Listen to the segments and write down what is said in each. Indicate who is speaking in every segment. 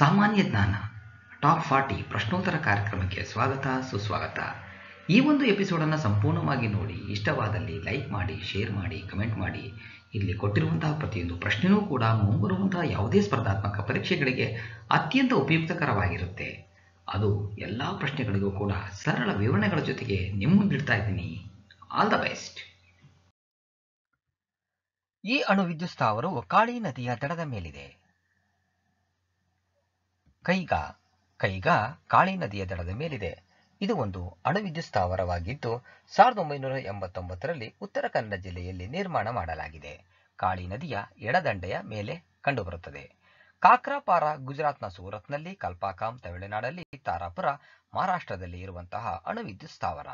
Speaker 1: ಸಾಮಾನ್ಯ ಜ್ಞಾನ top forty ಪ್ರಶ್ನೋತ್ತರ ಕಾರ್ಯಕ್ರಮಕ್ಕೆ ಸ್ವಾಗತ ಸುಸ್ವಾಗತ ಈ ಒಂದು ಎಪಿಸೋಡನ್ನು ಸಂಪೂರ್ಣವಾಗಿ ನೋಡಿ ಇಷ್ಟವಾದಲ್ಲಿ ಲೈಕ್ ಮಾಡಿ ಶೇರ್ ಮಾಡಿ ಕಮೆಂಟ್ ಮಾಡಿ ಇಲ್ಲಿ ಕೊಟ್ಟಿರುವಂತಹ ಪ್ರತಿಯೊಂದು ಪ್ರಶ್ನೆಯೂ ಕೂಡ ಮುಂಬರುವಂತಹ ಯಾವುದೇ ಸ್ಪರ್ಧಾತ್ಮಕ ಪರೀಕ್ಷೆಗಳಿಗೆ ಅತ್ಯಂತ ಉಪಯುಕ್ತಕರವಾಗಿರುತ್ತೆ ಅದು ಎಲ್ಲ ಪ್ರಶ್ನೆಗಳಿಗೂ ಕೂಡ ಸರಳ ವಿವರಣೆಗಳ ಜೊತೆಗೆ ನಿಮ್ಮ ಮುಂದಿಡ್ತಾ ಇದ್ದೀನಿ ಆಲ್ ದ ಬೆಸ್ಟ್ ಈ ಅಣು ವಿದ್ಯುತ್ ಸ್ಥಾವರವು ಕಾಳಿ ನದಿಯ ದಡದ ಮೇಲಿದೆ ಕೈಗಾ ಕೈಗಾ ಕಾಳಿ ನದಿಯ ದಡದ ಮೇಲಿದೆ ಇದು ಒಂದು ಅಣುವಿದ್ಯುತ್ ಸ್ಥಾವರವಾಗಿದ್ದು ಸಾವಿರದ ಒಂಬೈನೂರ ಎಂಬತ್ತೊಂಬತ್ತರಲ್ಲಿ ಉತ್ತರ ಕನ್ನಡ ಜಿಲ್ಲೆಯಲ್ಲಿ ನಿರ್ಮಾಣ ಮಾಡಲಾಗಿದೆ ಕಾಳಿ ನದಿಯ ಎಡದಂಡೆಯ ಮೇಲೆ ಕಂಡುಬರುತ್ತದೆ ಕಾಕ್ರಾಪಾರ ಗುಜರಾತ್ನ ಸೂರತ್ನಲ್ಲಿ ಕಲ್ಪಾಕಾಂ ತಮಿಳುನಾಡಲ್ಲಿ ತಾರಾಪುರ ಮಹಾರಾಷ್ಟ್ರದಲ್ಲಿ ಇರುವಂತಹ ಅಣುವಿದ್ಯುತ್ ಸ್ಥಾವರ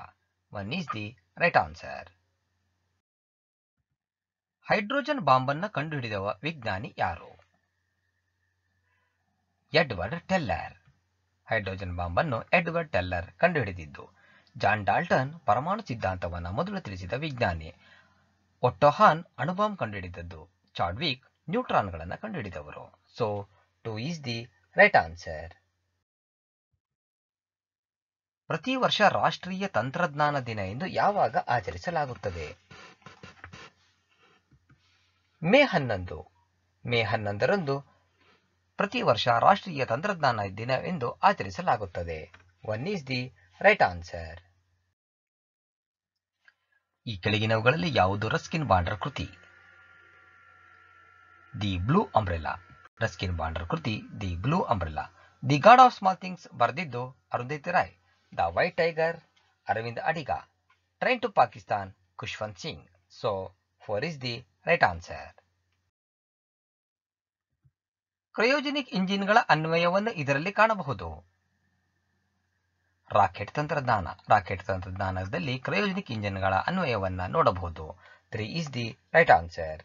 Speaker 1: one is the right answer hydrogen ಬಾಂಬನ್ನು ಕಂಡುಹಿಡಿದವ ವಿಜ್ಞಾನಿ ಯಾರು ಎಡ್ವರ್ಡ್ ಟೆಲ್ಲರ್ ಹೈಡ್ರೋಜನ್ ಅನ್ನು ಎಡ್ವರ್ಡ್ ಟೆಲ್ಲರ್ ಕಂಡುಹಿಡಿದಿದ್ದು ಜಾನ್ ಡಾಲ್ಟನ್ ಪರಮಾಣು ಸಿದ್ಧಾಂತವನ್ನು ಮೊದಲು ತಿಳಿಸಿದ ವಿಜ್ಞಾನಿ ಒಟ್ಟೋಹಾನ್ ಅಣುಬಾಂಬ್ ಕಂಡುಹಿಡಿದದ್ದು ಚಾಡ್ವಿಕ್ ನ್ಯೂಟ್ರಾನ್ಗಳನ್ನು ಕಂಡುಹಿಡಿದವರು so two is the right answer ಪ್ರತಿ ವರ್ಷ ರಾಷ್ಟ್ರೀಯ ತಂತ್ರಜ್ಞಾನ ದಿನ ಎಂದು ಯಾವಾಗ ಆಚರಿಸಲಾಗುತ್ತದೆ ಮೇ ಹನ್ನೊಂದು ಮೇ ಹನ್ನೊಂದರಂದು ಪ್ರತಿ ವರ್ಷ ರಾಷ್ಟ್ರೀಯ ತಂತ್ರಜ್ಞಾನ ದಿನ ಎಂದು ಆಚರಿಸಲಾಗುತ್ತದೆ one is the right answer ಈ ಕೆಳಗಿನವುಗಳಲ್ಲಿ ಯಾವುದು ರಸ್ಕಿನ್ ಬಾಂಡರ್ ಕೃತಿ ದಿ ಬ್ಲೂ ಅಂಬ್ರೆಲಾ ರಸ್ಕಿನ್ ಬಾಂಡರ್ ಕೃತಿ the blue umbrella the god of small things ಬರೆದಿದ್ದು Arundhati Roy the white tiger Aravind Adiga train to Pakistan Khushwant Singh so four is the right answer cryogenic ಇಂಜಿನ್ಗಳ ಅನ್ವಯವನ್ನು ಇದರಲ್ಲಿ ಕಾಣಬಹುದು ರಾಕೆಟ್ ತಂತ್ರಜ್ಞಾನ ರಾಕೆಟ್ ತಂತ್ರಜ್ಞಾನದಲ್ಲಿ ಕ್ರಯೋಜೆನಿಕ್ ಇಂಜಿನ್ಗಳ ಅನ್ವಯವನ್ನು ನೋಡಬಹುದು three is the right answer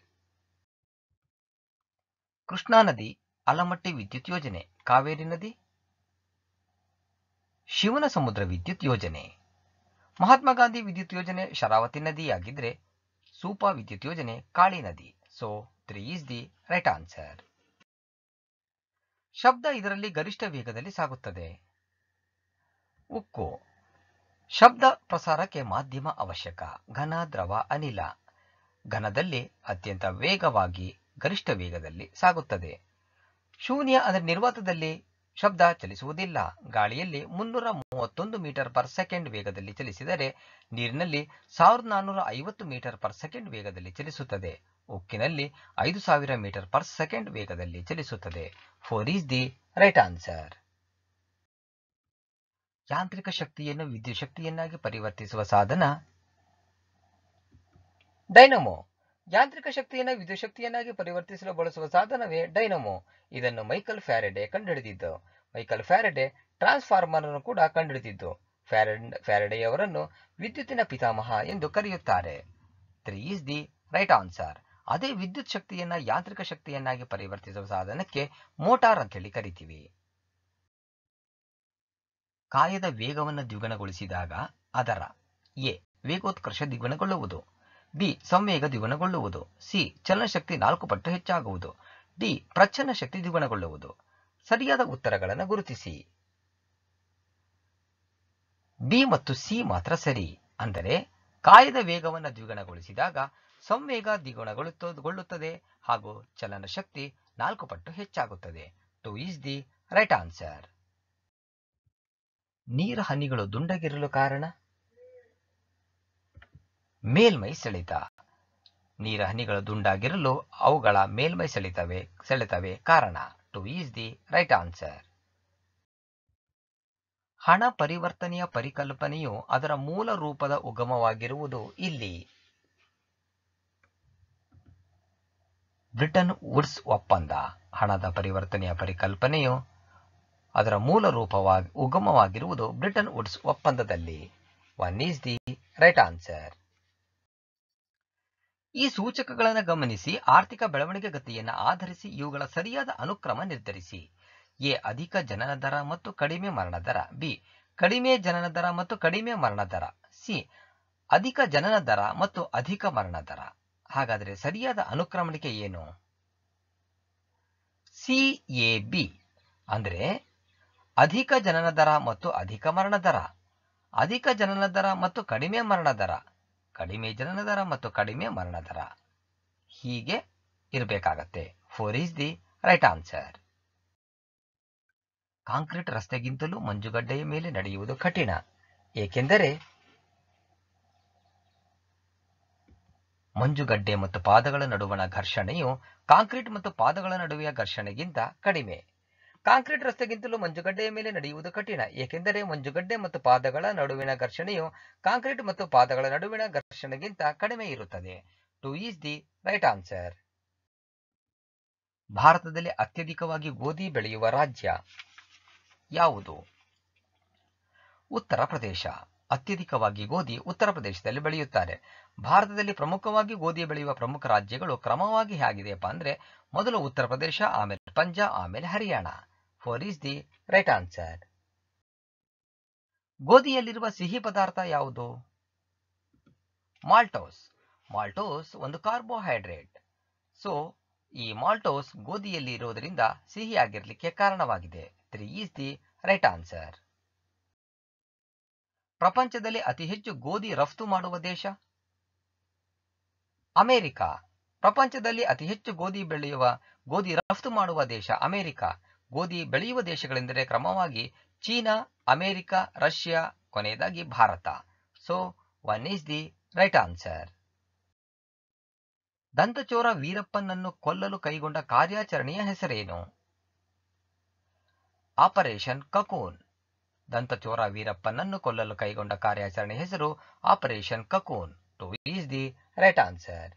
Speaker 1: Krishna ನದಿ ಅಲಮಟ್ಟಿ ವಿದ್ಯುತ್ ಯೋಜನೆ ಕಾವೇರಿ ನದಿ ಶಿವನ ಸಮುದ್ರ ವಿದ್ಯುತ್ ಯೋಜನೆ ಮಹಾತ್ಮ ಗಾಂಧಿ ವಿದ್ಯುತ್ ಯೋಜನೆ ಶರಾವತಿ ನದಿಯಾಗಿದ್ರೆ ಸೂಪಾ ವಿದ್ಯುತ್ ಯೋಜನೆ ಕಾಳಿ ನದಿ so three is the right answer ಶಬ್ದ ಇದರಲ್ಲಿ ಗರಿಷ್ಠ ವೇಗದಲ್ಲಿ ಸಾಗುತ್ತದೆ ಉಕ್ಕು ಶಬ್ದ ಪ್ರಸಾರಕ್ಕೆ ಮಾಧ್ಯಮ ಅವಶ್ಯಕ ಘನ ದ್ರವ ಅನಿಲ ಘನದಲ್ಲಿ ಅತ್ಯಂತ ವೇಗವಾಗಿ ಗರಿಷ್ಠ ವೇಗದಲ್ಲಿ ಸಾಗುತ್ತದೆ ಶೂನ್ಯ ಅಂದರೆ ನಿರ್ವಾತದಲ್ಲಿ ಶಬ್ದ ಚಲಿಸುವುದಿಲ್ಲ ಗಾಳಿಯಲ್ಲಿ ಮುನ್ನೂರ ಮೂವತ್ತೊಂದು ಮೀಟರ್ ಪರ್ ಸೆಕೆಂಡ್ ವೇಗದಲ್ಲಿ ಚಲಿಸಿದರೆ ನೀರಿನಲ್ಲಿ ಸಾವಿರದ ನಾನ್ನೂರ ಐವತ್ತು ಮೀಟರ್ ಪರ್ ಸೆಕೆಂಡ್ ವೇಗದಲ್ಲಿ ಚಲಿಸುತ್ತದೆ ಉಕ್ಕಿನಲ್ಲಿ ಐದು ಸಾವಿರ ಮೀಟರ್ ಪರ್ ಸೆಕೆಂಡ್ ವೇಗದಲ್ಲಿ ಚಲಿಸುತ್ತದೆ four is the right answer ಯಾಂತ್ರಿಕ ಶಕ್ತಿಯನ್ನು ವಿದ್ಯುತ್ ಶಕ್ತಿಯನ್ನಾಗಿ ಪರಿವರ್ತಿಸುವ ಸಾಧನ ಡೈನಮೋ ಯಾಂತ್ರಿಕ ಶಕ್ತಿಯನ್ನು ವಿದ್ಯುತ್ ಶಕ್ತಿಯನ್ನಾಗಿ ಪರಿವರ್ತಿಸಲು ಬಳಸುವ ಸಾಧನವೇ ಡೈನಮೋ ಇದನ್ನು ಮೈಕಲ್ ಫ್ಯಾರಡೆ ಕಂಡುಹಿಡಿದಿದ್ದು ಮೈಕಲ್ ಫ್ಯಾರಡೆ ಟ್ರಾನ್ಸ್ಫಾರ್ಮರ್ ಅನ್ನು ಕೂಡ ಕಂಡುಹಿಡಿದಿದ್ದು ಫ್ಯಾರೆಡೆಯವರನ್ನು ವಿದ್ಯುತ್ತಿನ ಪಿತಾಮಹ ಎಂದು ಕರೆಯುತ್ತಾರೆ three is the right answer ಅದೇ ವಿದ್ಯುತ್ ಶಕ್ತಿಯನ್ನ ಯಾಂತ್ರಿಕ ಶಕ್ತಿಯನ್ನಾಗಿ ಪರಿವರ್ತಿಸುವ ಸಾಧನಕ್ಕೆ ಮೋಟಾರ್ ಹೇಳಿ ಕರಿತೀವಿ ಕಾಯದ ವೇಗವನ್ನು ದ್ವಿಗುಣಗೊಳಿಸಿದಾಗ ಅದರ ಎ ವೇಗೋತ್ಕರ್ಷ ದ್ವಿಗುಣಗೊಳ್ಳುವುದು ಬಿ ಸಂವೇಗ ದ್ವಿಗುಣಗೊಳ್ಳುವುದು ಸಿ ಚಲನಶಕ್ತಿ ನಾಲ್ಕು ಪಟ್ಟು ಹೆಚ್ಚಾಗುವುದು ಡಿ ಪ್ರಚ್ಛನ್ನ ಶಕ್ತಿ ದ್ವಿಗುಣಗೊಳ್ಳುವುದು ಸರಿಯಾದ ಉತ್ತರಗಳನ್ನು ಗುರುತಿಸಿ ಬಿ ಮತ್ತು ಸಿ ಮಾತ್ರ ಸರಿ ಅಂದರೆ ಕಾಯದ ವೇಗವನ್ನು ದ್ವಿಗುಣಗೊಳಿಸಿದಾಗ ಸಂವೇಗ ದ್ವಿಗುಣಗೊಳ್ಳುತ್ತದೆ ಹಾಗೂ ಚಲನ ಶಕ್ತಿ ನಾಲ್ಕು ಪಟ್ಟು ಹೆಚ್ಚಾಗುತ್ತದೆ two is the right answer ನೀರ ಹನಿಗಳು ದುಂಡಗಿರಲು ಕಾರಣ ಮೇಲ್ಮೈ ಸೆಳೆತ ನೀರ ಹನಿಗಳು ದುಂಡಾಗಿರಲು ಅವುಗಳ ಮೇಲ್ಮೈ ಸೆಳೆತವೆ ಸೆಳೆತವೆ ಕಾರಣ two is the right answer ಹಣ ಪರಿವರ್ತನೆಯ ಪರಿಕಲ್ಪನೆಯು ಅದರ ಮೂಲ ರೂಪದ ಉಗಮವಾಗಿರುವುದು ಇಲ್ಲಿ ಬ್ರಿಟನ್ ವುಡ್ಸ್ ಒಪ್ಪಂದ ಹಣದ ಪರಿವರ್ತನೆಯ ಪರಿಕಲ್ಪನೆಯು ಅದರ ಮೂಲ ರೂಪವಾಗಿ ಉಗಮವಾಗಿರುವುದು ಬ್ರಿಟನ್ ವುಡ್ಸ್ ಒಪ್ಪಂದದಲ್ಲಿ one is the right answer ಈ ಸೂಚಕಗಳನ್ನು ಗಮನಿಸಿ ಆರ್ಥಿಕ ಬೆಳವಣಿಗೆ ಗತಿಯನ್ನು ಆಧರಿಸಿ ಇವುಗಳ ಸರಿಯಾದ ಅನುಕ್ರಮ ನಿರ್ಧರಿಸಿ ಎ ಅಧಿಕ ಜನನ ದರ ಮತ್ತು ಕಡಿಮೆ ಮರಣ ದರ ಬಿ ಕಡಿಮೆ ಜನನ ದರ ಮತ್ತು ಕಡಿಮೆ ಮರಣ ದರ ಸಿ ಅಧಿಕ ಜನನ ದರ ಮತ್ತು ಅಧಿಕ ಮರಣ ದರ ಹಾಗಾದರೆ ಸರಿಯಾದ ಅನುಕ್ರಮಣಿಕೆ ಏನು ಸಿ ಎ ಬಿ ಅಂದರೆ ಅಧಿಕ ಜನನ ದರ ಮತ್ತು ಅಧಿಕ ಮರಣ ದರ ಅಧಿಕ ಜನನ ದರ ಮತ್ತು ಕಡಿಮೆ ಮರಣ ದರ ಕಡಿಮೆ ಜನನ ದರ ಮತ್ತು ಕಡಿಮೆ ಮರಣ ದರ ಹೀಗೆ ಇರಬೇಕಾಗತ್ತೆ four is the right answer concrete ರಸ್ತೆಗಿಂತಲೂ ಮಂಜುಗಡ್ಡೆಯ ಮೇಲೆ ನಡೆಯುವುದು ಕಠಿಣ ಏಕೆಂದರೆ ಮಂಜುಗಡ್ಡೆ ಮತ್ತು ಪಾದಗಳ ನಡುವಣ ಘರ್ಷಣೆಯು ಕಾಂಕ್ರೀಟ್ ಮತ್ತು ಪಾದಗಳ ನಡುವೆಯ ಘರ್ಷಣೆಗಿಂತ ಕಡಿಮೆ ಕಾಂಕ್ರೀಟ್ ರಸ್ತೆಗಿಂತಲೂ ಮಂಜುಗಡ್ಡೆಯ ಮೇಲೆ ನಡೆಯುವುದು ಕಠಿಣ ಏಕೆಂದರೆ ಮಂಜುಗಡ್ಡೆ ಮತ್ತು ಪಾದಗಳ ನಡುವಿನ ಘರ್ಷಣೆಯು ಕಾಂಕ್ರೀಟ್ ಮತ್ತು ಪಾದಗಳ ನಡುವಿನ ಘರ್ಷಣೆಗಿಂತ ಕಡಿಮೆ ಇರುತ್ತದೆ two is the right answer ಭಾರತದಲ್ಲಿ ಅತ್ಯಧಿಕವಾಗಿ ಗೋಧಿ ಬೆಳೆಯುವ ರಾಜ್ಯ ಯಾವುದು ಉತ್ತರ ಪ್ರದೇಶ ಅತ್ಯಧಿಕವಾಗಿ ಗೋಧಿ ಉತ್ತರ ಪ್ರದೇಶದಲ್ಲಿ ಬೆಳೆಯುತ್ತಾರೆ ಭಾರತದಲ್ಲಿ ಪ್ರಮುಖವಾಗಿ ಗೋಧಿ ಬೆಳೆಯುವ ಪ್ರಮುಖ ರಾಜ್ಯಗಳು ಕ್ರಮವಾಗಿ ಹೇಗಿದೆಯಪ್ಪ ಅಂದ್ರೆ ಮೊದಲು ಉತ್ತರ ಪ್ರದೇಶ ಆಮೇಲೆ ಪಂಜಾಬ್ ಆಮೇಲೆ Haryana four is the right answer ಗೋಧಿಯಲ್ಲಿರುವ ಸಿಹಿ ಪದಾರ್ಥ ಯಾವುದು ಮಾಲ್ಟೋಸ್ ಮಾಲ್ಟೋಸ್ ಒಂದು ಕಾರ್ಬೋಹೈಡ್ರೇಟ್ ಸೊ ಈ ಮಾಲ್ಟೋಸ್ ಗೋಧಿಯಲ್ಲಿ ಇರುವುದರಿಂದ ಸಿಹಿಯಾಗಿರಲಿಕ್ಕೆ ಕಾರಣವಾಗಿದೆ ಈಸ್ ದಿ ರೈಟ್ ಆನ್ಸರ್ ಪ್ರಪಂಚದಲ್ಲಿ ಅತಿ ಹೆಚ್ಚು ಗೋಧಿ ರಫ್ತು ಮಾಡುವ ದೇಶ ಅಮೆರಿಕ ಪ್ರಪಂಚದಲ್ಲಿ ಅತಿ ಹೆಚ್ಚು ಗೋಧಿ ಬೆಳೆಯುವ ಗೋಧಿ ರಫ್ತು ಮಾಡುವ ದೇಶ ಅಮೆರಿಕ ಗೋಧಿ ಬೆಳೆಯುವ ದೇಶಗಳೆಂದರೆ ಕ್ರಮವಾಗಿ ಚೀನಾ ಅಮೆರಿಕ ರಷ್ಯಾ ಕೊನೆಯದಾಗಿ Bharat so one is the right answer ದಂತಚೋರ ವೀರಪ್ಪನನ್ನು ಕೊಲ್ಲಲು ಕೈಗೊಂಡ ಕಾರ್ಯಾಚರಣೆಯ ಹೆಸರೇನು ಆಪರೇಷನ್ ಕಕೂನ್ ದಂತಚೋರ ವೀರಪ್ಪನನ್ನು ಕೊಲ್ಲಲು ಕೈಗೊಂಡ ಕಾರ್ಯಾಚರಣೆ ಹೆಸರು operation cocoon two is the right answer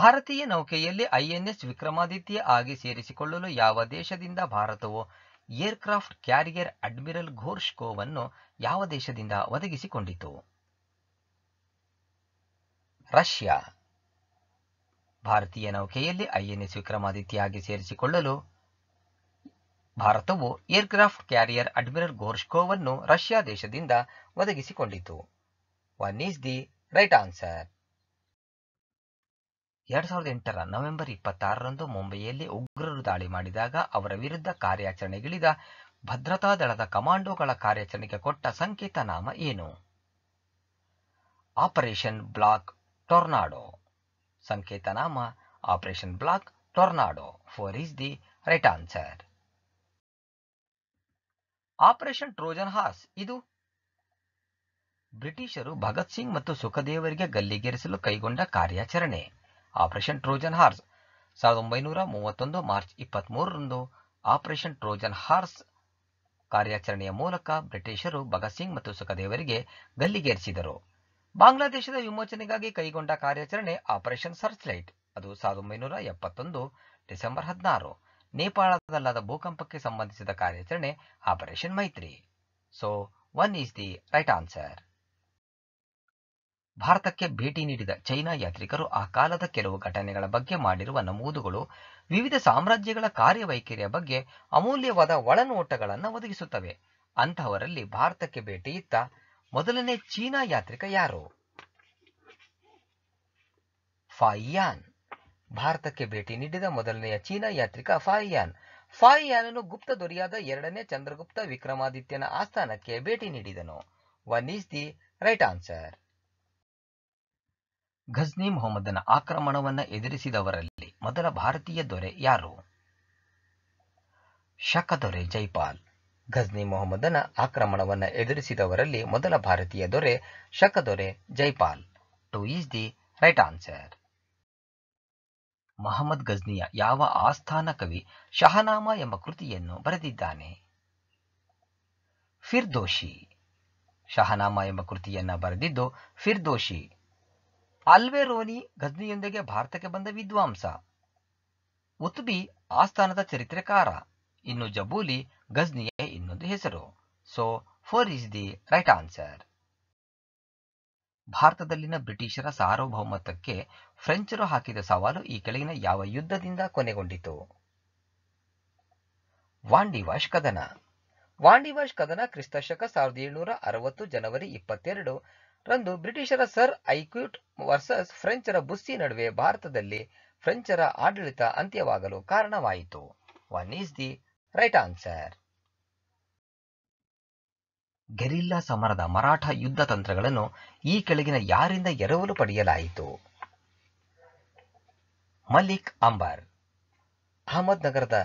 Speaker 1: ಭಾರತೀಯ ನೌಕೆಯಲ್ಲಿ ಐಎನ್ಎಸ್ ವಿಕ್ರಮಾದಿತ್ಯ ಆಗಿ ಸೇರಿಸಿಕೊಳ್ಳಲು ಯಾವ ದೇಶದಿಂದ ಭಾರತವು ಏರ್ಕ್ರಾಫ್ಟ್ ಕ್ಯಾರಿಯರ್ ಅಡ್ಮಿರಲ್ ಕೋವನ್ನು ಯಾವ ದೇಶದಿಂದ ಒದಗಿಸಿಕೊಂಡಿತು ರಷ್ಯಾ ಭಾರತೀಯ ನೌಕೆಯಲ್ಲಿ ಐಎನ್ಎಸ್ ವಿಕ್ರಮಾದಿತ್ಯ ಆಗಿ ಸೇರಿಸಿಕೊಳ್ಳಲು ಭಾರತವು ಏರ್ಕ್ರಾಫ್ಟ್ ಕ್ಯಾರಿಯರ್ ಅಡ್ಮಿರಲ್ ಗೋರ್ಶ್ಕೋವನ್ನು ರಷ್ಯಾ ದೇಶದಿಂದ ಒದಗಿಸಿಕೊಂಡಿತು one is the right answer ಎರಡ್ ಸಾವಿರದ ಎಂಟರ ನವೆಂಬರ್ ಇಪ್ಪತ್ತಾರರಂದು ಮುಂಬೈಯಲ್ಲಿ ಉಗ್ರರು ದಾಳಿ ಮಾಡಿದಾಗ ಅವರ ವಿರುದ್ಧ ಕಾರ್ಯಾಚರಣೆಗಿಳಿದ ಭದ್ರತಾ ದಳದ ಕಮಾಂಡೋಗಳ ಕಾರ್ಯಾಚರಣೆಗೆ ಕೊಟ್ಟ ಸಂಕೇತ ನಾಮ ಏನು ಆಪರೇಷನ್ ಬ್ಲಾಕ್ ಟೊರ್ನಾಡೋ ಸಂಕೇತ ನಾಮ operation black tornado four is the right answer operation Trojan horse ಇದು ಬ್ರಿಟಿಷರು ಭಗತ್ ಸಿಂಗ್ ಮತ್ತು ಸುಖದೇವರಿಗೆ ಗಲ್ಲಿಗೇರಿಸಲು ಕೈಗೊಂಡ ಕಾರ್ಯಾಚರಣೆ ಆಪರೇಷನ್ ಟ್ರೋಜನ್ ಹಾರ್ಸ್ ಸಾವಿರದ ಒಂಬೈನೂರ ಮೂವತ್ತೊಂದು ಮಾರ್ಚ್ ಇಪ್ಪತ್ತ್ಮೂರರಂದು ಆಪರೇಷನ್ ಟ್ರೋಜನ್ ಹಾರ್ಸ್ ಕಾರ್ಯಾಚರಣೆಯ ಮೂಲಕ ಬ್ರಿಟಿಷರು ಭಗತ್ ಸಿಂಗ್ ಮತ್ತು ಸುಖದೇವರಿಗೆ ಗಲ್ಲಿಗೇರಿಸಿದರು ಬಾಂಗ್ಲಾದೇಶದ ವಿಮೋಚನೆಗಾಗಿ ಕೈಗೊಂಡ ಕಾರ್ಯಾಚರಣೆ ಆಪರೇಷನ್ ಸರ್ಚ್ ಲೈಟ್ ಅದು ಸಾವಿರದ ಒಂಬೈನೂರ ಎಪ್ಪತ್ತೊಂದು ಡಿಸೆಂಬರ್ ಹದಿನಾರು ನೇಪಾಳದಲ್ಲಾದ ಭೂಕಂಪಕ್ಕೆ ಸಂಬಂಧಿಸಿದ ಕಾರ್ಯಾಚರಣೆ operation Maitri so one is the right answer ಭಾರತಕ್ಕೆ ಭೇಟಿ ನೀಡಿದ ಚೈನಾ ಯಾತ್ರಿಕರು ಆ ಕಾಲದ ಕೆಲವು ಘಟನೆಗಳ ಬಗ್ಗೆ ಮಾಡಿರುವ ನಮೂದುಗಳು ವಿವಿಧ ಸಾಮ್ರಾಜ್ಯಗಳ ಕಾರ್ಯವೈಖರಿಯ ಬಗ್ಗೆ ಅಮೂಲ್ಯವಾದ ಒಳನೋಟಗಳನ್ನು ಒದಗಿಸುತ್ತವೆ ಅಂತಹವರಲ್ಲಿ ಭಾರತಕ್ಕೆ ಭೇಟಿಯಿತ್ತ ಮೊದಲನೇ ಚೀನಾ ಯಾತ್ರಿಕ ಯಾರು ಫಾಯಿಯಾನ್ ಭಾರತಕ್ಕೆ ಭೇಟಿ ನೀಡಿದ ಮೊದಲನೆಯ ಚೀನಾ ಯಾತ್ರಿಕ ಫಾಯಿಯಾನ್ ಫಾಯಿಯಾನನು ಗುಪ್ತ ದೊರೆಯಾದ ಎರಡನೇ ಚಂದ್ರಗುಪ್ತ ವಿಕ್ರಮಾದಿತ್ಯನ ಆಸ್ಥಾನಕ್ಕೆ ಭೇಟಿ ನೀಡಿದನು one is the right answer Ghazni ಮೊಹಮ್ಮದನ ಆಕ್ರಮಣವನ್ನು ಎದುರಿಸಿದವರಲ್ಲಿ ಮೊದಲ ಭಾರತೀಯ ದೊರೆ ಯಾರು ಶಕ ದೊರೆ ಜೈಪಾಲ್ ಘಜ್ನಿ ಮೊಹಮ್ಮದನ ಆಕ್ರಮಣವನ್ನು ಎದುರಿಸಿದವರಲ್ಲಿ ಮೊದಲ ಭಾರತೀಯ ದೊರೆ ಶಕ ದೊರೆ Jaipal two is the right answer Mahmud ಗಜ್ನಿಯ ಯಾವ ಆಸ್ಥಾನ ಕವಿ ಶಹನಾಮ ಎಂಬ ಕೃತಿಯನ್ನು ಬರೆದಿದ್ದಾನೆ ಫಿರ್ದೋಷಿ ಶಹನಾಮ ಎಂಬ ಕೃತಿಯನ್ನು ಬರೆದಿದ್ದು ಫಿರ್ದೋಷಿ ಅಲ್ವೆರೋನಿ ಗಜ್ನಿಯೊಂದಿಗೆ ಭಾರತಕ್ಕೆ ಬಂದ ವಿದ್ವಾಂಸ ಉತ್ಬಿ ಆಸ್ಥಾನದ ಚರಿತ್ರೆಕಾರ ಇನ್ನು ಜಬೂಲಿ ಗಜ್ನಿಯ ಇನ್ನೊಂದು ಹೆಸರು so four is the right answer ಭಾರತದಲ್ಲಿನ ಬ್ರಿಟಿಷರ ಸಾರ್ವಭೌಮತ್ವಕ್ಕೆ ಫ್ರೆಂಚರು ಹಾಕಿದ ಸವಾಲು ಈ ಕೆಳಗಿನ ಯಾವ ಯುದ್ಧದಿಂದ ಕೊನೆಗೊಂಡಿತು ವಾಂಡಿವಾಶ್ ಕದನ ವಾಂಡಿವಾಶ್ ಕದನ ಕ್ರಿಸ್ತಶಕ ಸಾವಿರದ ಏಳುನೂರ ಅರವತ್ತು ಜನವರಿ ಇಪ್ಪತ್ತೆರಡು ರಂದು ಬ್ರಿಟಿಷರ ಸರ್ ಐಕ್ಯೂಟ್ ವರ್ಸಸ್ ಫ್ರೆಂಚರ ಬುಸ್ಸಿ ನಡುವೆ ಭಾರತದಲ್ಲಿ ಫ್ರೆಂಚರ ಆಡಳಿತ ಅಂತ್ಯವಾಗಲು ಕಾರಣವಾಯಿತು one is the right answer guerrilla ಸಮರದ ಮರಾಠ ಯುದ್ಧ ತಂತ್ರಗಳನ್ನು ಈ ಕೆಳಗಿನ ಯಾರಿಂದ ಎರವಲು ಪಡೆಯಲಾಯಿತು ಮಲಿಕ್ ಅಂಬರ್ ನಗರದ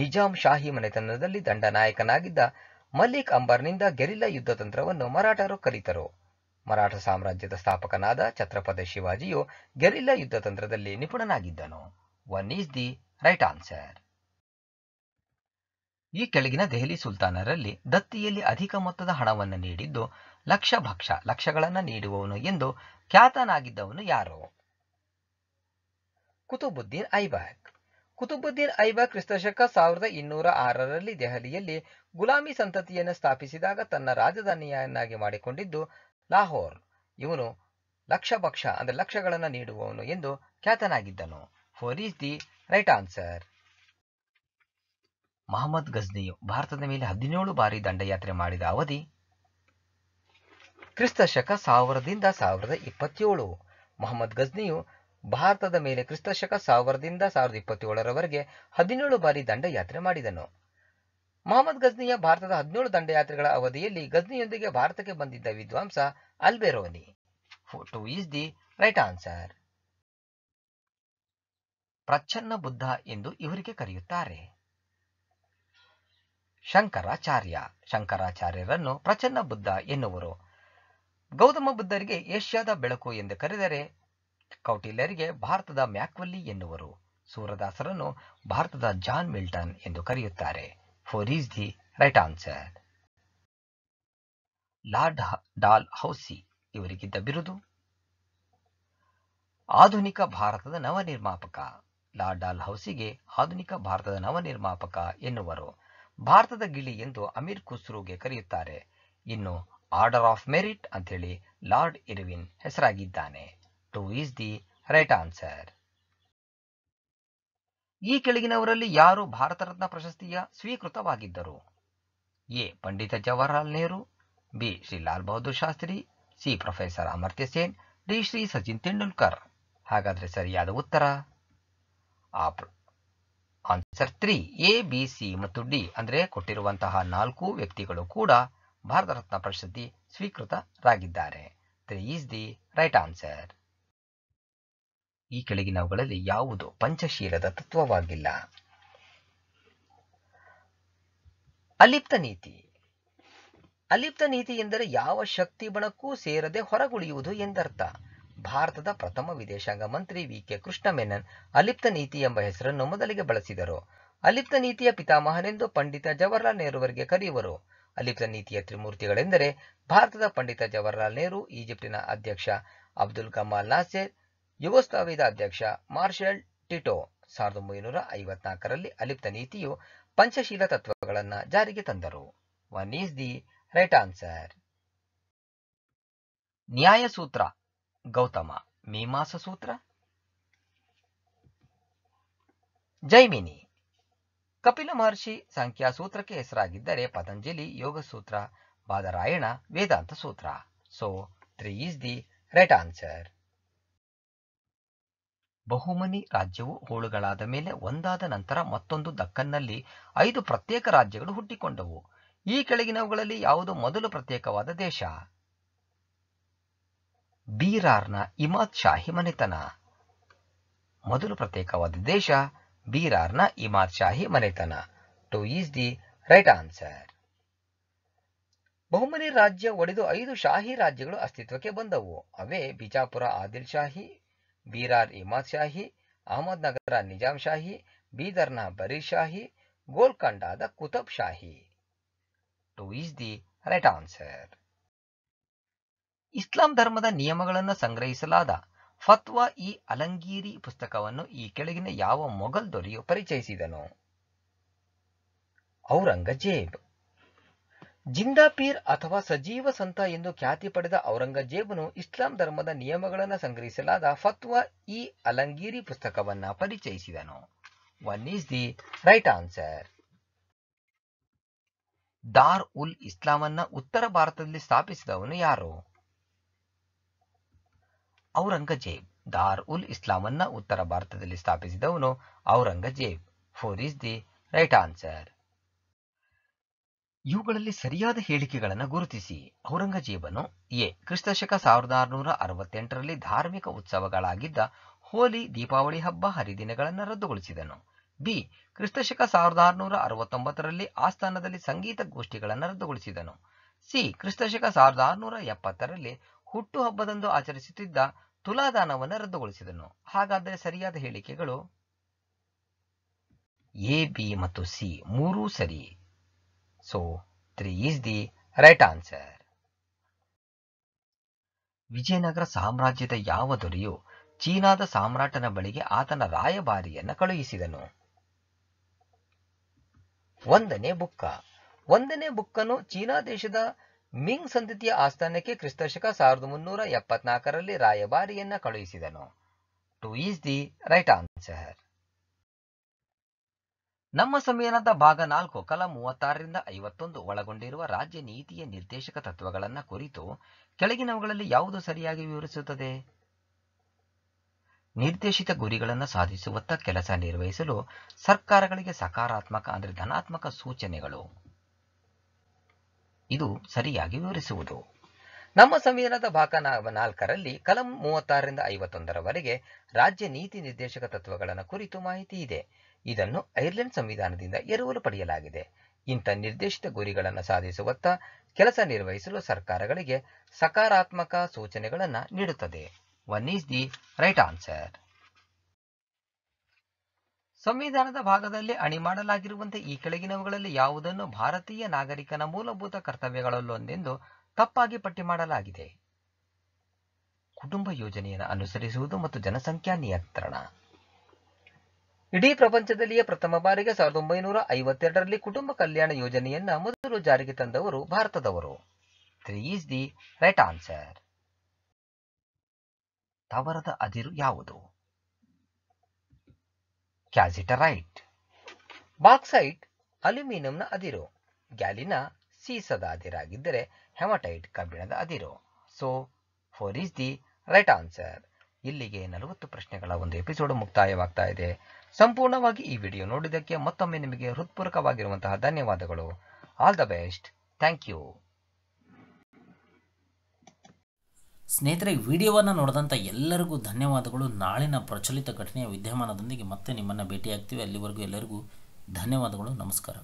Speaker 1: ನಿಜಾಂ ಶಾಹಿ ಮನೆತನದಲ್ಲಿ ದಂಡನಾಯಕನಾಗಿದ್ದ ಮಲಿಕ್ ಅಂಬರ್ನಿಂದ ಗೆರಿಲ್ಲಾ ಯುದ್ಧ ತಂತ್ರವನ್ನು ಮರಾಠರು ಕಲಿತರು ಮರಾಠ ಸಾಮ್ರಾಜ್ಯದ ಸ್ಥಾಪಕನಾದ ಛತ್ರಪತಿ ಶಿವಾಜಿಯು ಗೆರಿಲ್ಲಾ ತಂತ್ರದಲ್ಲಿ ನಿಪುಣನಾಗಿದ್ದನು one is the right answer ಈ ಕೆಳಗಿನ ದೆಹಲಿ ಸುಲ್ತಾನರಲ್ಲಿ ದತ್ತಿಯಲ್ಲಿ ಅಧಿಕ ಮೊತ್ತದ ಹಣವನ್ನು ನೀಡಿದ್ದು ಲಕ್ಷ ಭಕ್ಷ ಲಕ್ಷಗಳನ್ನು ನೀಡುವವನು ಎಂದು ಖ್ಯಾತನಾಗಿದ್ದವನು ಯಾರು ಕುತುಬುದ್ದೀನ್ ಐಬಾಕ್ ಕುತುಬುದ್ದೀನ್ ಐಬಾಕ್ ಕ್ರಿಸ್ತಶಕ ಸಾವಿರದ ಇನ್ನೂರ ಆರರಲ್ಲಿ ದೆಹಲಿಯಲ್ಲಿ ಗುಲಾಮಿ ಸಂತತಿಯನ್ನು ಸ್ಥಾಪಿಸಿದಾಗ ತನ್ನ ರಾಜಧಾನಿಯನ್ನಾಗಿ ಮಾಡಿಕೊಂಡಿದ್ದು ಲಾಹೋರ್ ಇವನು ಲಕ್ಷ ಭಕ್ಷ ಅಂದರೆ ಲಕ್ಷಗಳನ್ನು ನೀಡುವವನು ಎಂದು ಖ್ಯಾತನಾಗಿದ್ದನು four is the right answer Mahmud ಗಜ್ನಿಯು ಭಾರತದ ಮೇಲೆ ಹದಿನೇಳು ಬಾರಿ ದಂಡಯಾತ್ರೆ ಮಾಡಿದ ಅವಧಿ ಕ್ರಿಸ್ತ ಶಕ ಸಾವಿರದಿಂದ ಸಾವಿರದ ಇಪ್ಪತ್ತೇಳು ಮೊಹಮ್ಮದ್ ಗಜ್ನಿಯು ಭಾರತದ ಮೇಲೆ ಕ್ರಿಸ್ತ ಶಕ ಸಾವಿರದಿಂದ ಸಾವಿರದ ಇಪ್ಪತ್ತೇಳರವರೆಗೆ ಹದಿನೇಳು ಬಾರಿ ದಂಡಯಾತ್ರೆ ಮಾಡಿದನು ಮೊಹಮ್ಮದ್ ಗಜ್ನಿಯ ಭಾರತದ ಹದಿನೇಳು ದಂಡಯಾತ್ರೆಗಳ ಅವಧಿಯಲ್ಲಿ ಗಜ್ನಿಯೊಂದಿಗೆ ಭಾರತಕ್ಕೆ ಬಂದಿದ್ದ ವಿದ್ವಾಂಸ Alberuni photo is the right answer ಪ್ರಚ್ಛನ್ನ ಬುದ್ಧ ಎಂದು ಇವರಿಗೆ ಕರೆಯುತ್ತಾರೆ ಶಂಕರಾಚಾರ್ಯ ಶಂಕರಾಚಾರ್ಯರನ್ನು ಪ್ರಚನ್ನ ಬುದ್ಧ ಎನ್ನುವರು ಗೌತಮ ಬುದ್ಧರಿಗೆ ಏಷ್ಯಾದ ಬೆಳಕು ಎಂದು ಕರೆದರೆ ಕೌಟಿಲ್ಯರಿಗೆ ಭಾರತದ ಮ್ಯಾಕ್ವಲ್ಲಿ ಎನ್ನುವರು ಸೂರದಾಸರನ್ನು ಭಾರತದ ಜಾನ್ ಮಿಲ್ಟನ್ ಎಂದು ಕರೆಯುತ್ತಾರೆ four is the right answer Lord Dalhousie ಇವರಿಗಿದ್ದ ಬಿರುದು ಆಧುನಿಕ ಭಾರತದ ನವನಿರ್ಮಾಪಕ ಲಾರ್ಡ್ ಡಾಲ್ ಹೌಸಿಗೆ ಆಧುನಿಕ ಭಾರತದ ನವನಿರ್ಮಾಪಕ ಎನ್ನುವರು ಭಾರತದ ಗಿಳಿ ಎಂದು ಅಮೀರ್ ಖುಸ್ರುಗೆ ಕರೆಯುತ್ತಾರೆ ಇನ್ನು ಆರ್ಡರ್ ಆಫ್ ಮೆರಿಟ್ ಅಂಥೇಳಿ ಲಾರ್ಡ್ ಇರ್ವಿನ್ ಹೆಸರಾಗಿದ್ದಾನೆ two is the right answer ಈ ಕೆಳಗಿನವರಲ್ಲಿ ಯಾರು ಭಾರತ ರತ್ನ ಪ್ರಶಸ್ತಿಯ ಸ್ವೀಕೃತವಾಗಿದ್ದರು A Pandit Jawaharlal Nehru B Shri Lal Bahadur Shastri C professor Amartya Sen D Shri Sachin Tendulkar ಹಾಗಾದರೆ ಸರಿಯಾದ ಉತ್ತರ ಆ answer three A B C ಮತ್ತು ಡಿ ಅಂದರೆ ಕೊಟ್ಟಿರುವಂತಹ ನಾಲ್ಕು ವ್ಯಕ್ತಿಗಳು ಕೂಡ ಭಾರತ ರತ್ನ ಪ್ರಶಸ್ತಿ ಸ್ವೀಕೃತರಾಗಿದ್ದಾರೆ three is the right answer ಈ ಕೆಳಗಿನವುಗಳಲ್ಲಿ ಯಾವುದು ಪಂಚಶೀಲದ ತತ್ವವಾಗಿಲ್ಲ ಅಲಿಪ್ತ ನೀತಿ ಅಲಿಪ್ತ ನೀತಿ ಎಂದರೆ ಯಾವ ಶಕ್ತಿ ಬಣಕ್ಕೂ ಸೇರದೆ ಹೊರಗುಳಿಯುವುದು ಎಂದರ್ಥ ಭಾರತದ ಪ್ರಥಮ ವಿದೇಶಾಂಗ ಮಂತ್ರಿ ವಿ ಕೆ ಕೃಷ್ಣ ಮೆನನ್ ಅಲಿಪ್ತ ನೀತಿ ಎಂಬ ಹೆಸರನ್ನು ಮೊದಲಿಗೆ ಬಳಸಿದರು ಅಲಿಪ್ತ ನೀತಿಯ ಪಿತಾಮಹನೆಂದು ಪಂಡಿತ ಜವಾಹರಲಾಲ್ ನೆಹರುವರಿಗೆ ಕರೆಯುವರು ಅಲಿಪ್ತ ನೀತಿಯ ತ್ರಿಮೂರ್ತಿಗಳೆಂದರೆ ಭಾರತದ ಪಂಡಿತ ಜವಾಹರಲಾಲ್ ನೆಹರು ಈಜಿಪ್ಟಿನ ಅಧ್ಯಕ್ಷ ಅಬ್ದುಲ್ ಕಮಾಲ್ ನಾಸೆರ್ ಸ್ಥಾವಿದ ಅಧ್ಯಕ್ಷ ಮಾರ್ಷಲ್ ಟಿಟೋ ಸಾವಿರದ ಒಂಬೈನೂರ ಐವತ್ನಾಲ್ಕರಲ್ಲಿ ಅಲಿಪ್ತ ನೀತಿಯು ಪಂಚಶೀಲ ತತ್ವಗಳನ್ನು ಜಾರಿಗೆ ತಂದರು one is the right answer Nyayasutra Gautama Mimamsa Sutra Jaimini Kapila ಮಹರ್ಷಿ ಸೂತ್ರಕ್ಕೆ ಹೆಸರಾಗಿದ್ದರೆ ಪತಂಜಲಿ ಯೋಗ ಸೂತ್ರ Badarayana Vedanta Sutra so three is the right answer Bahmani ರಾಜ್ಯವು ಹೋಳುಗಳಾದ ಮೇಲೆ ಒಂದಾದ ನಂತರ ಮತ್ತೊಂದು ದಕ್ಕನ್ನಲ್ಲಿ ಐದು ಪ್ರತ್ಯೇಕ ರಾಜ್ಯಗಳು ಹುಟ್ಟಿಕೊಂಡವು ಈ ಕೆಳಗಿನವುಗಳಲ್ಲಿ ಯಾವುದು ಮೊದಲು ಪ್ರತ್ಯೇಕವಾದ ದೇಶ ಬೀರಾರ್ನ ಇಮಾದ್ ಶಾಹಿ ಮನೆತನ ಮೊದಲು ಪ್ರತ್ಯೇಕವಾದ ದೇಶ ಬೀರಾರ್ನ ಇಮಾದ್ ಶಾಹಿ ಮನೆತನ two is the right answer Bahmani ರಾಜ್ಯ ಒಡೆದು ಐದು ಶಾಹಿ ರಾಜ್ಯಗಳು ಅಸ್ತಿತ್ವಕ್ಕೆ ಬಂದವು ಅವೇ ಬಿಜಾಪುರ ಆದಿಲ್ ಶಾಹಿ ಬೀರಾರ್ ಇಮಾದ್ ಶಾಹಿ ನಗರ ನಿಜಾಮ್ ಶಾಹಿ ಬೀದರ್ನ ಬರೀರ್ ಶಾಹಿ ಗೋಲ್ಕಂಡಾದ Qutb Shahi two is the right answer Islam ಧರ್ಮದ ನಿಯಮಗಳನ್ನು ಸಂಗ್ರಹಿಸಲಾದ ಫತ್ವಾ ಇ ಅಲಂಗೀರಿ ಪುಸ್ತಕವನ್ನು ಈ ಕೆಳಗಿನ ಯಾವ ಮೊಘಲ್ ದೊರೆಯು ಪರಿಚಯಿಸಿದನು ಔರಂಗಜೇಬ್ ಜಿಂದಾಪೀರ್ ಅಥವಾ ಸಜೀವ ಸಂತ ಎಂದು ಖ್ಯಾತಿ ಪಡೆದ ಔರಂಗಜೇಬನು ಇಸ್ಲಾಂ ಧರ್ಮದ ನಿಯಮಗಳನ್ನು ಸಂಗ್ರಹಿಸಲಾದ ಫತ್ವಾ ಇ ಅಲಂಗೀರಿ ಪುಸ್ತಕವನ್ನು ಪರಿಚಯಿಸಿದನು one is the right answer Dar ul Islam ಇಸ್ಲಾಮನ್ನ ಉತ್ತರ ಭಾರತದಲ್ಲಿ ಸ್ಥಾಪಿಸಿದವನು ಯಾರು ಔರಂಗಜೇಬ್ ದಾರ್ ಉಲ್ ಇಸ್ಲಾಮನ್ನ ಉತ್ತರ ಭಾರತದಲ್ಲಿ ಸ್ಥಾಪಿಸಿದವನು Aurangzeb four is the right answer ಇವುಗಳಲ್ಲಿ ಸರಿಯಾದ ಹೇಳಿಕೆಗಳನ್ನು ಗುರುತಿಸಿ ಔರಂಗಜೇಬನು ಎ ಕ್ರಿಸ್ತಶಕ ಸಾವಿರದ ಆರುನೂರ ಅರವತ್ತೆಂಟರಲ್ಲಿ ಧಾರ್ಮಿಕ ಉತ್ಸವಗಳಾಗಿದ್ದ ಹೋಲಿ ದೀಪಾವಳಿ ಹಬ್ಬ ಹರಿದಿನಗಳನ್ನು ರದ್ದುಗೊಳಿಸಿದನು ಬಿ ಕ್ರಿಸ್ತಶಕ ಸಾವಿರದ ಆರುನೂರ ಅರವತ್ತೊಂಬತ್ತರಲ್ಲಿ ಆಸ್ಥಾನದಲ್ಲಿ ಸಂಗೀತ ಗೋಷ್ಠಿಗಳನ್ನು ರದ್ದುಗೊಳಿಸಿದನು ಸಿ ಕ್ರಿಸ್ತಶಕ ಸಾವಿರದ ಆರುನೂರ ಎಪ್ಪತ್ತರಲ್ಲಿ ಹುಟ್ಟುಹಬ್ಬದಂದು ಆಚರಿಸುತ್ತಿದ್ದ ತುಲಾದಾನವನ್ನು ರದ್ದುಗೊಳಿಸಿದನು ಹಾಗಾದರೆ ಸರಿಯಾದ ಹೇಳಿಕೆಗಳು ಎ ಬಿ ಮತ್ತು ಸಿ ಮೂರೂ ಸರಿ so three is the right answer Vijayanagara ಸಾಮ್ರಾಜ್ಯದ ಯಾವ ದೊರೆಯು ಚೀನಾದ ಸಾಮ್ರಾಟನ ಬಳಿಗೆ ಆತನ ರಾಯಭಾರಿಯನ್ನು ಕಳುಹಿಸಿದನು ಒಂದನೇ ಬುಕ್ಕ ಒಂದನೇ ಬುಕ್ಕನ್ನು ಚೀನಾ ದೇಶದ ಮಿಂಗ್ ಸಂತತಿಯ ಆಸ್ಥಾನಕ್ಕೆ ಕ್ರಿಸ್ತಶಕ ಸಾವಿರದ ಮುನ್ನೂರ ಎಪ್ಪತ್ನಾಲ್ಕರಲ್ಲಿ ರಾಯಭಾರಿಯನ್ನ ಕಳುಹಿಸಿದನು two is the right answer ನಮ್ಮ ಸಂವಿಧಾನದ ಭಾಗ ನಾಲ್ಕು ಕಲಂ ಮೂವತ್ತಾರರಿಂದ ಐವತ್ತೊಂದು ಒಳಗೊಂಡಿರುವ ರಾಜ್ಯ ನೀತಿಯ ನಿರ್ದೇಶಕ ತತ್ವಗಳನ್ನು ಕುರಿತು ಕೆಳಗಿನವುಗಳಲ್ಲಿ ಯಾವುದು ಸರಿಯಾಗಿ ವಿವರಿಸುತ್ತದೆ ನಿರ್ದೇಶಿತ ಗುರಿಗಳನ್ನು ಸಾಧಿಸುವತ್ತ ಕೆಲಸ ನಿರ್ವಹಿಸಲು ಸರ್ಕಾರಗಳಿಗೆ ಸಕಾರಾತ್ಮಕ ಅಂದರೆ ಧನಾತ್ಮಕ ಸೂಚನೆಗಳು ಇದು ಸರಿಯಾಗಿ ವಿವರಿಸುವುದು ನಮ್ಮ ಸಂವಿಧಾನದ ಭಾಗ ನಾಲ್ಕರಲ್ಲಿ ಕಲಂ ಮೂವತ್ತಾರರಿಂದ ಐವತ್ತೊಂದರವರೆಗೆ ರಾಜ್ಯ ನೀತಿ ನಿರ್ದೇಶಕ ತತ್ವಗಳನ್ನು ಕುರಿತು ಮಾಹಿತಿ ಇದೆ ಇದನ್ನು ಐರ್ಲೆಂಡ್ ಸಂವಿಧಾನದಿಂದ ಎರವಲು ಪಡೆಯಲಾಗಿದೆ ಇಂಥ ನಿರ್ದೇಶಿತ ಗುರಿಗಳನ್ನು ಸಾಧಿಸುವತ್ತ ಕೆಲಸ ನಿರ್ವಹಿಸಲು ಸರ್ಕಾರಗಳಿಗೆ ಸಕಾರಾತ್ಮಕ ಸೂಚನೆಗಳನ್ನು ನೀಡುತ್ತದೆ one is the right answer ಸಂವಿಧಾನದ ಭಾಗದಲ್ಲಿ ಅಣಿ ಮಾಡಲಾಗಿರುವಂತೆ ಈ ಕೆಳಗಿನವುಗಳಲ್ಲಿ ಯಾವುದನ್ನು ಭಾರತೀಯ ನಾಗರಿಕನ ಮೂಲಭೂತ ಕರ್ತವ್ಯಗಳಲ್ಲೊಂದೆಂದು ತಪ್ಪಾಗಿ ಪಟ್ಟಿ ಮಾಡಲಾಗಿದೆ ಕುಟುಂಬ ಯೋಜನೆಯನ್ನು ಅನುಸರಿಸುವುದು ಮತ್ತು ಜನಸಂಖ್ಯಾ ನಿಯಂತ್ರಣ ಇಡೀ ಪ್ರಪಂಚದಲ್ಲಿಯೇ ಪ್ರಥಮ ಬಾರಿಗೆ ಸಾವಿರದ ಒಂಬೈನೂರ ಐವತ್ತೆರಡರಲ್ಲಿ ಕುಟುಂಬ ಕಲ್ಯಾಣ ಯೋಜನೆಯನ್ನ ಮೊದಲು ಜಾರಿಗೆ ತಂದವರು ಭಾರತದವರು three is the right answer ತವರದ ಅದಿರು ಯಾವುದು ಕ್ಯಾಲ್ಸಿಟರೈಟ್ ಬಾಕ್ಸೈಟ್ ಅಲ್ಯೂಮಿನಿಯಂನ ಅದಿರು ಗ್ಯಾಲಿನ ಸೀಸದ ಅದಿರಾಗಿದ್ದರೆ ಹೆಮಟೈಟ್ ಕಬ್ಬಿಣದ ಅದಿರು so four is the right answer ಇಲ್ಲಿಗೆ ನಲವತ್ತು ಪ್ರಶ್ನೆಗಳ ಒಂದು ಎಪಿಸೋಡ್ ಮುಕ್ತಾಯವಾಗ್ತಾ ಇದೆ ಸಂಪೂರ್ಣವಾಗಿ ಈ ವಿಡಿಯೋ ನೋಡಿದ್ದಕ್ಕೆ ಮತ್ತೊಮ್ಮೆ ನಿಮಗೆ ಹೃತ್ಪೂರ್ವಕವಾಗಿರುವಂತಹ ಧನ್ಯವಾದಗಳು all the best thank you ಸ್ನೇಹಿತರೆ ವಿಡಿಯೋವನ್ನು ನೋಡಿದಂಥ ಎಲ್ಲರಿಗೂ ಧನ್ಯವಾದಗಳು ನಾಳಿನ ಪ್ರಚಲಿತ ಘಟನೆಯ ವಿದ್ಯಮಾನದೊಂದಿಗೆ ಮತ್ತೆ ನಿಮ್ಮನ್ನು ಭೇಟಿಯಾಗ್ತೀವಿ ಅಲ್ಲಿವರೆಗೂ ಎಲ್ಲರಿಗೂ ಧನ್ಯವಾದಗಳು ನಮಸ್ಕಾರ